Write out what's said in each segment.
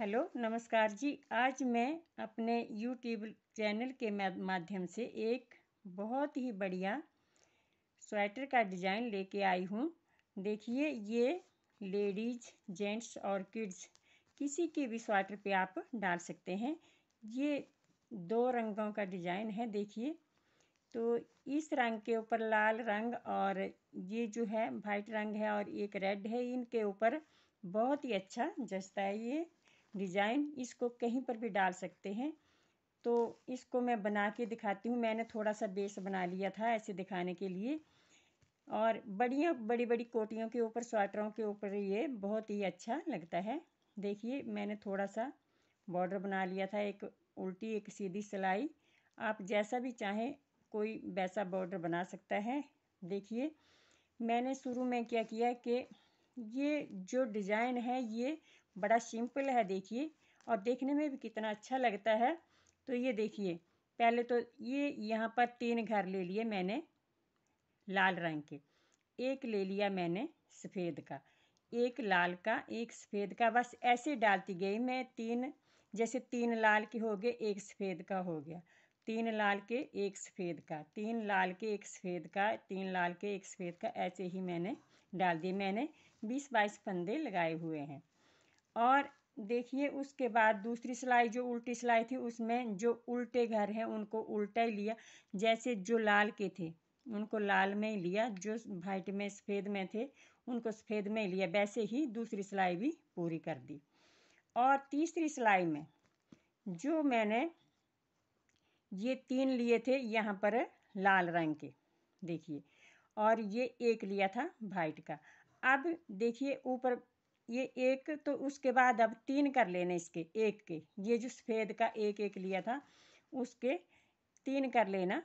hello नमस्कार जी आज मैं अपने यूट्यूब चैनल के माध्यम से एक बहुत ही बढ़िया स्वेटर का डिज़ाइन लेके आई हूँ देखिए ये लेडीज जेंट्स और किड्स किसी के भी स्वेटर पे आप डाल सकते हैं ये दो रंगों का डिज़ाइन है देखिए तो इस रंग के ऊपर लाल रंग और ये जो है वाइट रंग है और एक रेड है इनके ऊपर बहुत ही अच्छा जचता है ये डिज़ाइन इसको कहीं पर भी डाल सकते हैं तो इसको मैं बना के दिखाती हूँ मैंने थोड़ा सा बेस बना लिया था ऐसे दिखाने के लिए और बढ़िया बड़ी बड़ी कोटियों के ऊपर स्वेटरों के ऊपर ये बहुत ही अच्छा लगता है देखिए मैंने थोड़ा सा बॉर्डर बना लिया था एक उल्टी एक सीधी सिलाई आप जैसा भी चाहें कोई वैसा बॉर्डर बना सकता है देखिए मैंने शुरू में क्या किया कि ये जो डिज़ाइन है ये बड़ा सिंपल है देखिए और देखने में भी कितना अच्छा लगता है तो ये देखिए पहले तो ये यहाँ पर तीन घर ले लिए मैंने लाल रंग के एक ले लिया मैंने सफ़ेद का एक लाल का एक सफ़ेद का बस ऐसे डालती गई मैं तीन जैसे तीन लाल के हो गए एक सफ़ेद का हो गया तीन लाल के एक सफ़ेद का तीन लाल के एक सफ़ेद का तीन लाल के एक सफ़ेद का ऐसे ही मैंने डाल दिए मैंने बीस बाईस फंदे लगाए हुए हैं और देखिए उसके बाद दूसरी सिलाई जो उल्टी सिलाई थी उसमें जो उल्टे घर हैं उनको उल्टा ही लिया जैसे जो लाल के थे उनको लाल में ही लिया जो वाइट में सफ़ेद में थे उनको सफ़ेद में ही लिया वैसे ही दूसरी सिलाई भी पूरी कर दी और तीसरी सिलाई में जो मैंने ये तीन लिए थे यहाँ पर लाल रंग के देखिए और ये एक लिया था वाइट का अब देखिए ऊपर ये एक तो उसके बाद अब तीन कर लेने इसके एक के ये जो सफ़ेद का एक एक लिया था उसके तीन कर लेना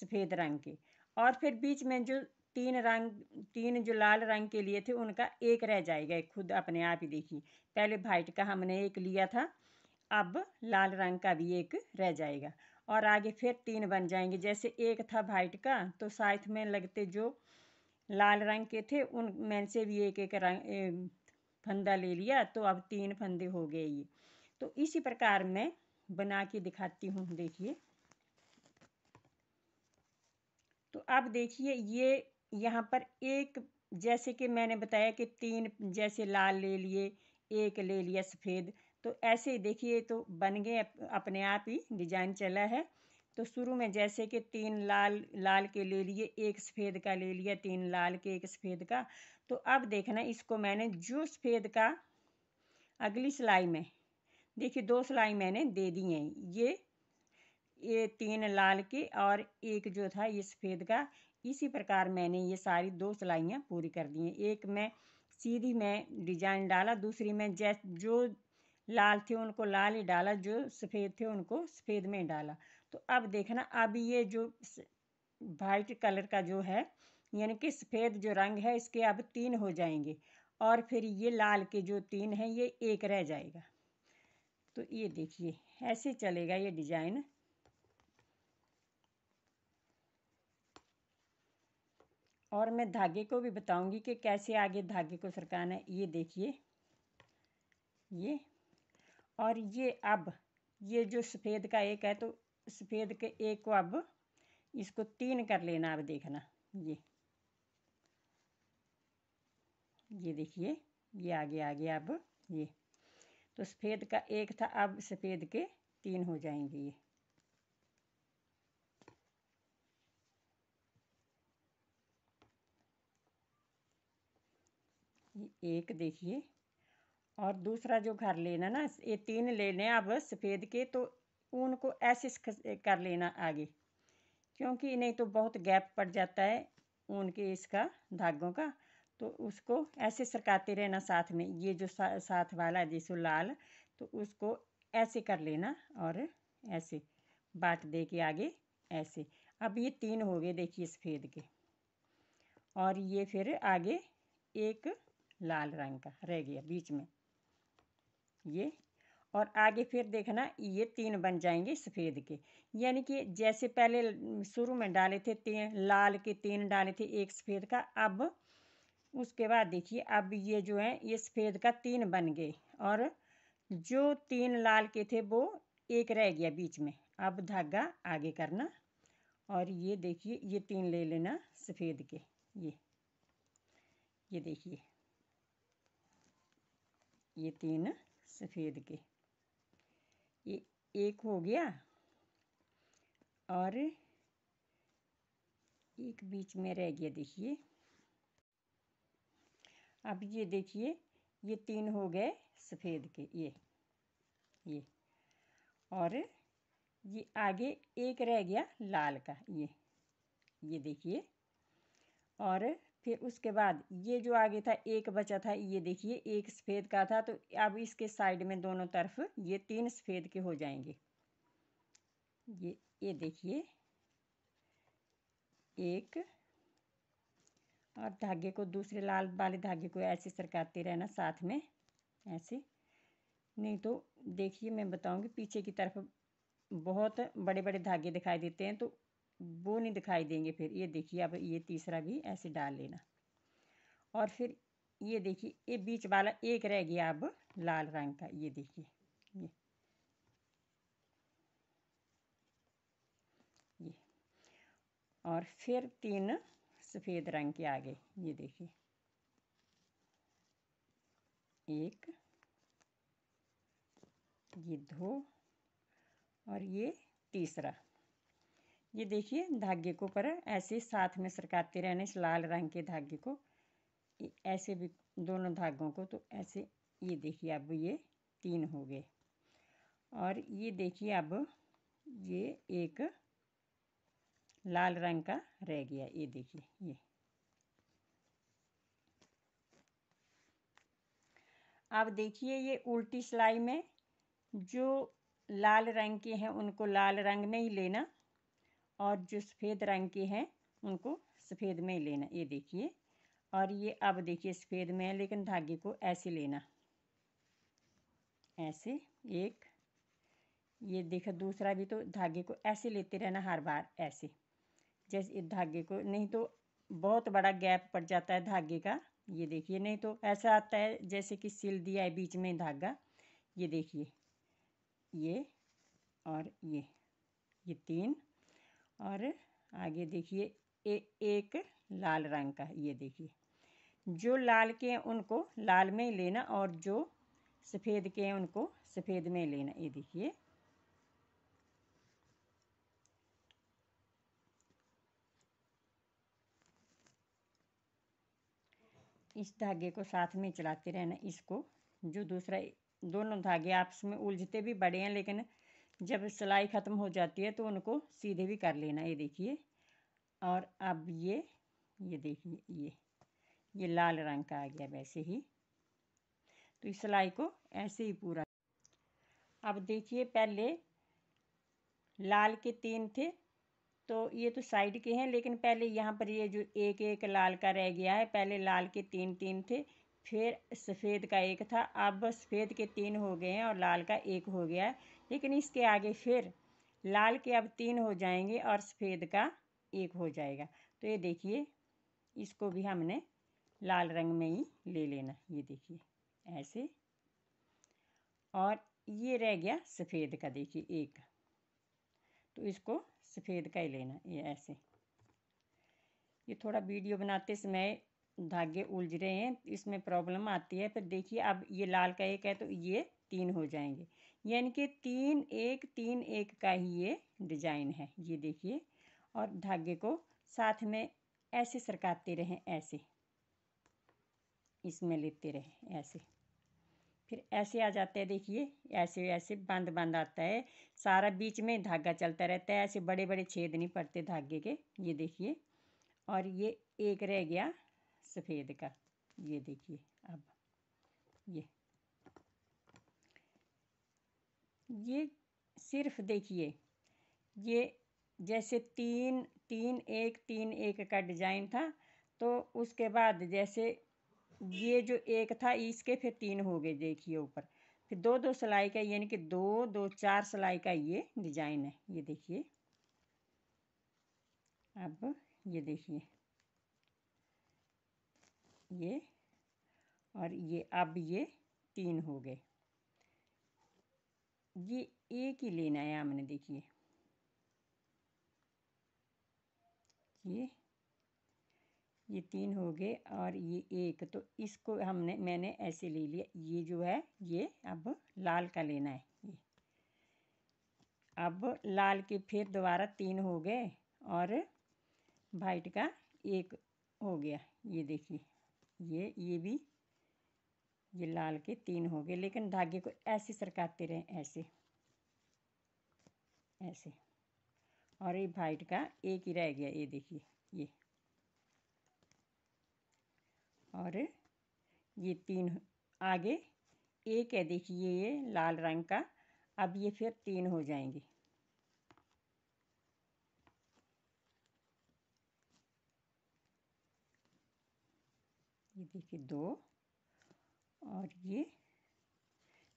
सफ़ेद रंग के और फिर बीच में जो तीन रंग तीन जो लाल रंग के लिए थे उनका एक रह जाएगा खुद अपने आप ही देखिए पहले वाइट का हमने एक लिया था अब लाल रंग का भी एक रह जाएगा और आगे फिर तीन बन जाएंगे जैसे एक था वाइट का तो साथ में लगते जो लाल रंग के थे उन में से भी एक एक रंग फंदा ले लिया तो अब तीन फंदे हो गए ये तो इसी प्रकार मैं बना के दिखाती हूँ देखिए तो अब देखिए ये यहाँ पर एक जैसे कि मैंने बताया कि तीन जैसे लाल ले लिए एक ले लिया सफ़ेद तो ऐसे ही देखिए तो बन गए अपने आप ही डिजाइन चला है तो शुरू में जैसे कि तीन लाल लाल के ले लिए एक सफ़ेद का ले लिया तीन लाल के एक सफ़ेद का तो अब देखना इसको मैंने जो सफ़ेद का अगली सिलाई में देखिए दो सिलाई मैंने दे दी हैं ये ये तीन लाल के और एक जो था ये सफ़ेद का इसी प्रकार मैंने ये सारी दो सिलाइयाँ पूरी कर दी हैं एक में सीधी में डिजाइन डाला दूसरी में जैस जो लाल थे उनको लाल ही डाला जो सफ़ेद थे उनको सफ़ेद में डाला तो अब देखना अब ये जो वाइट कलर का जो है यानी कि सफ़ेद जो रंग है इसके अब तीन हो जाएंगे और फिर ये लाल के जो तीन हैं ये एक रह जाएगा तो ये देखिए ऐसे चलेगा ये डिजाइन और मैं धागे को भी बताऊंगी कि कैसे आगे धागे को सरकाना है ये देखिए ये और ये अब ये जो सफ़ेद का एक है तो सफ़ेद के एक को अब इसको तीन कर लेना अब देखना ये ये देखिए ये आ गया आ गया अब ये तो सफ़ेद का एक था अब सफ़ेद के तीन हो जाएंगे ये एक देखिए और दूसरा जो घर लेना ना ये तीन लेने अब सफ़ेद के तो ऊन को ऐसे कर लेना आगे क्योंकि नहीं तो बहुत गैप पड़ जाता है ऊन के इसका धागों का तो उसको ऐसे सरकाते रहना साथ में ये जो सा, साथ वाला जैसे लाल तो उसको ऐसे कर लेना और ऐसे बांट दे के आगे ऐसे अब ये तीन हो गए देखिए सफ़ेद के और ये फिर आगे एक लाल रंग का रह गया बीच में ये और आगे फिर देखना ये तीन बन जाएंगे सफ़ेद के यानी कि जैसे पहले शुरू में डाले थे तीन लाल के तीन डाले थे एक सफ़ेद का अब उसके बाद देखिए अब ये जो है ये सफ़ेद का तीन बन गए और जो तीन लाल के थे वो एक रह गया बीच में अब धागा आगे करना और ये देखिए ये तीन ले लेना सफ़ेद के ये ये देखिए ये तीन सफ़ेद के ये एक हो गया और एक बीच में रह गया देखिए अब ये देखिए ये तीन हो गए सफ़ेद के ये ये और ये आगे एक रह गया लाल का ये ये देखिए और फिर उसके बाद ये जो आगे था एक बचा था ये देखिए एक सफ़ेद का था तो अब इसके साइड में दोनों तरफ ये तीन सफ़ेद के हो जाएंगे ये ये देखिए एक और धागे को दूसरे लाल वाले धागे को ऐसे सरकाते रहना साथ में ऐसे नहीं तो देखिए मैं बताऊंगी पीछे की तरफ बहुत बड़े बड़े धागे दिखाई देते हैं तो वो नहीं दिखाई देंगे फिर ये देखिए अब ये तीसरा भी ऐसे डाल लेना और फिर ये देखिए ये बीच वाला एक रह गया अब लाल रंग का ये देखिए ये ये और फिर तीन सफ़ेद रंग के आ गए ये देखिए एक ये दो और ये तीसरा ये देखिए धागे को पर ऐसे साथ में सरकाते रहने इस लाल रंग के धागे को ऐसे भी दोनों धागों को तो ऐसे ये देखिए अब ये तीन हो गए और ये देखिए अब ये एक लाल रंग का रह गया ये देखिए ये अब देखिए ये उल्टी सिलाई में जो लाल रंग के हैं उनको लाल रंग में ही लेना और जो सफ़ेद रंग के हैं उनको सफ़ेद में ही लेना ये देखिए और ये अब देखिए सफ़ेद में है लेकिन धागे को ऐसे लेना ऐसे एक ये देखा दूसरा भी तो धागे को ऐसे लेते रहना हर बार ऐसे जैसे इस धागे को नहीं तो बहुत बड़ा गैप पड़ जाता है धागे का ये देखिए नहीं तो ऐसा आता है जैसे कि सिल दिया है बीच में धागा ये देखिए ये और ये ये तीन और आगे देखिए एक लाल रंग का ये देखिए जो लाल के हैं उनको लाल में ही लेना और जो सफ़ेद के हैं उनको सफ़ेद में लेना ये देखिए इस धागे को साथ में चलाते रहना इसको जो दूसरा दोनों धागे आपस में उलझते भी बड़े हैं लेकिन जब सिलाई ख़त्म हो जाती है तो उनको सीधे भी कर लेना ये देखिए और अब ये ये देखिए ये ये लाल रंग का आ गया वैसे ही तो इस सिलाई को ऐसे ही पूरा अब देखिए पहले लाल के तीन थे तो ये तो साइड के हैं लेकिन पहले यहाँ पर ये जो एक एक लाल का रह गया है पहले लाल के तीन तीन थे फिर सफ़ेद का एक था अब सफ़ेद के तीन हो गए हैं और लाल का एक हो गया है लेकिन इसके आगे फिर लाल के अब तीन हो जाएंगे और सफ़ेद का एक हो जाएगा तो ये देखिए इसको भी हमने लाल रंग में ही ले लेना ये देखिए ऐसे और ये रह गया सफ़ेद का देखिए एक तो इसको सफ़ेद का ही लेना ये ऐसे ये थोड़ा वीडियो बनाते समय धागे उलझ रहे हैं इसमें प्रॉब्लम आती है पर देखिए अब ये लाल का एक है तो ये तीन हो जाएंगे यानी कि तीन एक तीन एक का ही ये डिजाइन है ये देखिए और धागे को साथ में ऐसे सरकाते रहें ऐसे इसमें लेते रहें ऐसे फिर ऐसे आ जाता है देखिए ऐसे ऐसे बंद बंद आता है सारा बीच में धागा चलता रहता है ऐसे बड़े बड़े छेद नहीं पड़ते धागे के ये देखिए और ये एक रह गया सफ़ेद का ये देखिए अब ये ये सिर्फ देखिए ये जैसे तीन तीन एक तीन एक का डिज़ाइन था तो उसके बाद जैसे ये जो एक था इसके फिर तीन हो गए देखिए ऊपर फिर दो दो सिलाई का यानी कि दो दो चार सिलाई का ये डिजाइन है ये देखिए अब ये देखिए ये और ये अब ये तीन हो गए ये एक ही लेना है हमने देखिए ये ये तीन हो गए और ये एक तो इसको हमने मैंने ऐसे ले लिया ये जो है ये अब लाल का लेना है ये अब लाल के फिर दोबारा तीन हो गए और वाइट का एक हो गया ये देखिए ये ये भी ये लाल के तीन हो गए लेकिन धागे को ऐसे सरकाते रहें ऐसे ऐसे और ये वाइट का एक ही रह गया ये देखिए ये और ये तीन आगे एक है देखिए ये लाल रंग का अब ये फिर तीन हो जाएंगे ये देखिए दो और ये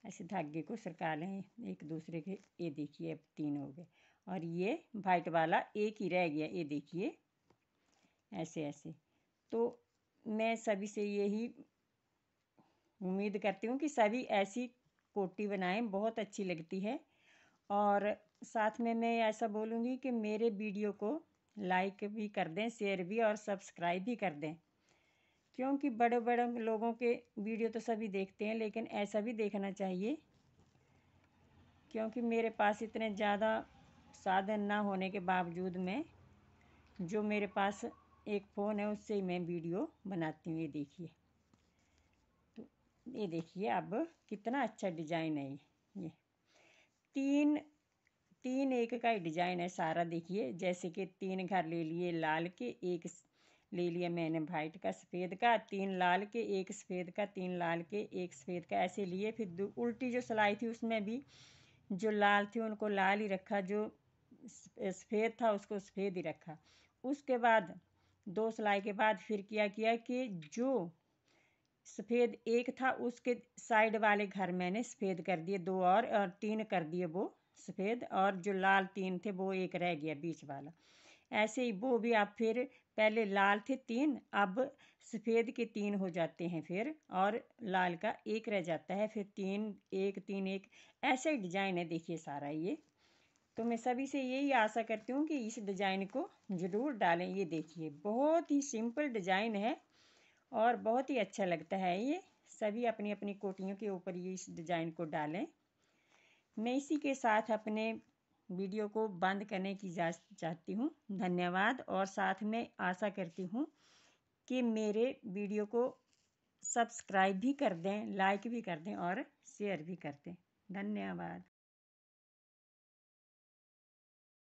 ऐसे धागे को सरका लें एक दूसरे के ये देखिए अब तीन हो गए और ये वाइट वाला एक ही रह गया ये देखिए ऐसे ऐसे तो मैं सभी से यही उम्मीद करती हूँ कि सभी ऐसी कोटी बनाएं बहुत अच्छी लगती है और साथ में मैं ऐसा बोलूँगी कि मेरे वीडियो को लाइक भी कर दें शेयर भी और सब्सक्राइब भी कर दें क्योंकि बड़े बड़े लोगों के वीडियो तो सभी देखते हैं लेकिन ऐसा भी देखना चाहिए क्योंकि मेरे पास इतने ज़्यादा साधन ना होने के बावजूद मैं जो मेरे पास एक फ़ोन है उससे ही मैं वीडियो बनाती हूँ ये देखिए तो ये देखिए अब कितना अच्छा डिजाइन है ये तीन तीन एक का ही डिजाइन है सारा देखिए जैसे कि तीन घर ले लिए लाल के एक ले लिया मैंने वाइट का सफ़ेद का तीन लाल के एक सफ़ेद का तीन लाल के एक सफ़ेद का ऐसे लिए फिर उल्टी जो सिलाई थी उसमें भी जो लाल थी उनको लाल ही रखा जो सफ़ेद था उसको सफ़ेद ही रखा उसके बाद दो सिलाई के बाद फिर किया किया कि जो सफ़ेद एक था उसके साइड वाले घर मैंने सफ़ेद कर दिए दो और और तीन कर दिए वो सफ़ेद और जो लाल तीन थे वो एक रह गया बीच वाला ऐसे ही वो भी आप फिर पहले लाल थे तीन अब सफ़ेद के तीन हो जाते हैं फिर और लाल का एक रह जाता है फिर तीन एक तीन एक ऐसे डिजाइन है देखिए सारा ये तो मैं सभी से यही आशा करती हूँ कि इस डिज़ाइन को ज़रूर डालें ये देखिए बहुत ही सिंपल डिज़ाइन है और बहुत ही अच्छा लगता है ये सभी अपनी अपनी कोटियों के ऊपर ये इस डिज़ाइन को डालें मैं इसी के साथ अपने वीडियो को बंद करने की चाहती हूँ धन्यवाद और साथ में आशा करती हूँ कि मेरे वीडियो को सब्सक्राइब भी कर दें लाइक भी कर दें और शेयर भी कर दें धन्यवाद